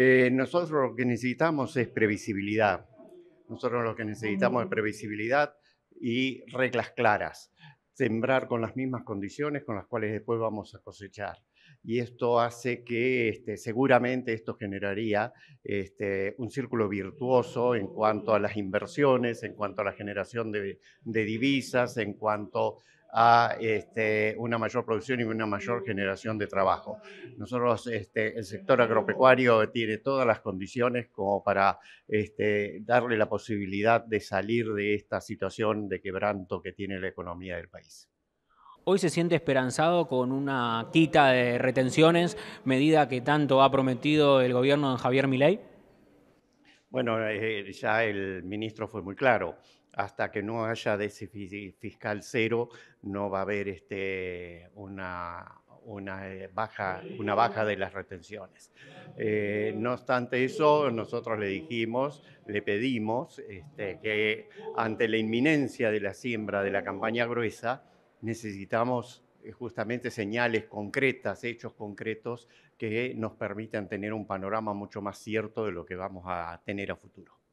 Eh, nosotros lo que necesitamos es previsibilidad. Nosotros lo que necesitamos es mm. previsibilidad y reglas claras. Sembrar con las mismas condiciones con las cuales después vamos a cosechar. Y esto hace que este, seguramente esto generaría este, un círculo virtuoso en cuanto a las inversiones, en cuanto a la generación de divisas, en cuanto a este, una mayor producción y una mayor generación de trabajo. Nosotros, este, el sector agropecuario tiene todas las condiciones como para este, darle la posibilidad de salir de esta situación de quebranto que tiene la economía del país. Hoy se siente esperanzado con una quita de retenciones, medida que tanto ha prometido el gobierno de Javier Milei. Bueno, eh, eh, ya el ministro fue muy claro. Hasta que no haya déficit fiscal cero, no va a haber este, eh, una, baja, de las retenciones. no obstante eso, nosotros le dijimos, le pedimos este, que ante la inminencia de la siembra de la campaña gruesa, necesitamos eh, justamente señales concretas, hechos concretos que nos permitan tener un panorama mucho más cierto de lo que vamos a tener a futuro.